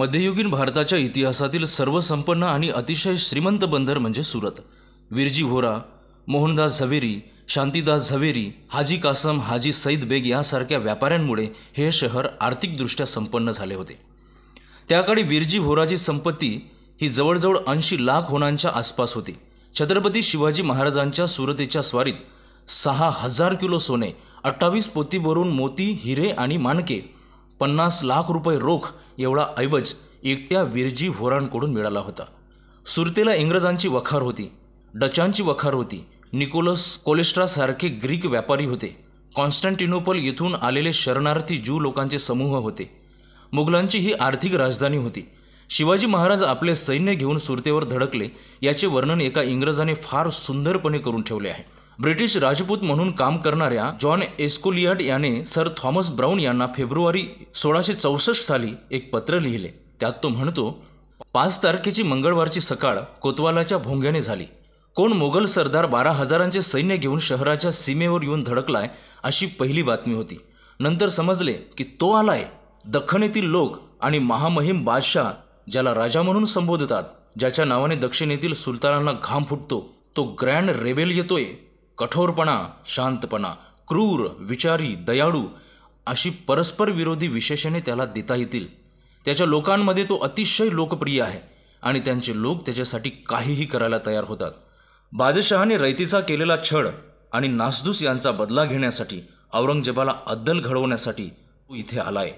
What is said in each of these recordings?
मध्ययुगीन भारताच्या इतिहासातील सर्वसंपन्न आणि अतिशय श्रीमंत बंदर म्हणजे सुरत विरजी व्होरा मोहनदास झवेरी शांतीदास झवेरी हाजी कासम हाजी सईद बेग यासारख्या व्यापाऱ्यांमुळे हे शहर आर्थिकदृष्ट्या संपन्न झाले होते त्याकाळी विरजी व्होराची संपत्ती ही जवळजवळ ऐंशी लाख होणांच्या आसपास होती छत्रपती शिवाजी महाराजांच्या सुरतेच्या स्वारीत सहा हजार किलो सोने अठ्ठावीस पोतीवरून मोती हिरे आणि मानके पन्नास लाख रुपये रोख एवढा ऐवज एकट्या विरजी होरांकडून मिळाला होता सुरतेला इंग्रजांची वखार होती डचांची वखार होती निकोलस कोलेस्ट्रासारखे ग्रीक व्यापारी होते कॉन्स्टँटिनोपल येथून आलेले शरणार्थी जू लोकांचे समूह होते मुघलांची ही आर्थिक राजधानी होती शिवाजी महाराज आपले सैन्य घेऊन सुरतेवर धडकले याचे वर्णन एका इंग्रजाने फार सुंदरपणे करून ठेवले आहे ब्रिटिश राजपूत म्हणून काम करणाऱ्या जॉन एस्कोलियाट याने सर थॉमस ब्राऊन यांना फेब्रुवारी सोळाशे चौसष्ट साली एक पत्र लिहिले त्यात तो म्हणतो पाच तारखेची मंगळवारची सकाळ कोतवालाच्या भोंग्याने झाली कोण मोगल सरदार बारा हजारांचे सैन्य घेऊन शहराच्या सीमेवर येऊन धडकलाय अशी पहिली बातमी होती नंतर समजले की तो आलाय येथील लोक आणि महामहिम बादशाह ज्याला राजा म्हणून संबोधतात ज्याच्या नावाने दक्षिणेतील सुलतानांना घाम फुटतो तो ग्रँड रेबेल येतोय कठोरपणा शांतपणा क्रूर विचारी दयाळू अशी परस्पर विरोधी विशेषणे त्याला देता येतील त्याच्या लोकांमध्ये तो अतिशय लोकप्रिय आहे आणि त्यांचे लोक त्याच्यासाठी काहीही करायला तयार होतात बादशहाने रयतीचा केलेला छळ आणि नासदूस यांचा बदला घेण्यासाठी औरंगजेबाला अद्दल घडवण्यासाठी तो इथे आलाय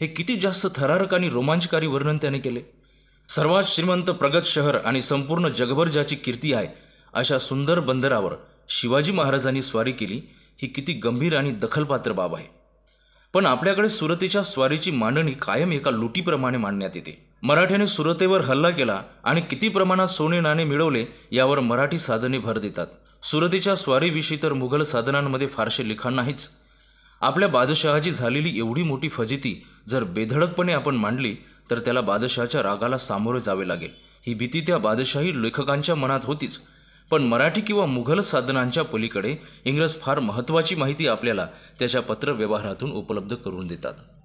हे किती जास्त थरारक आणि रोमांचकारी वर्णन त्याने केले सर्वात श्रीमंत प्रगत शहर आणि संपूर्ण जगभर ज्याची कीर्ती आहे अशा सुंदर बंदरावर शिवाजी महाराजांनी स्वारी केली ही किती गंभीर आणि दखलपात्र बाब आहे पण आपल्याकडे सुरतेच्या स्वारीची मांडणी कायम एका लुटीप्रमाणे मांडण्यात येते मराठ्याने सुरतेवर हल्ला केला आणि किती प्रमाणात सोने नाणे मिळवले यावर मराठी साधने भर देतात सुरतेच्या स्वारीविषयी तर मुघल साधनांमध्ये फारसे लिखाण नाहीच आपल्या बादशहाची झालेली एवढी मोठी फजिती जर बेधडकपणे आपण मांडली तर त्याला बादशहाच्या रागाला सामोरे जावे लागेल ही भीती त्या बादशाही लेखकांच्या मनात होतीच पण मराठी किंवा मुघल साधनांच्या पलीकडे इंग्रज फार महत्त्वाची माहिती आपल्याला त्याच्या पत्रव्यवहारातून उपलब्ध करून देतात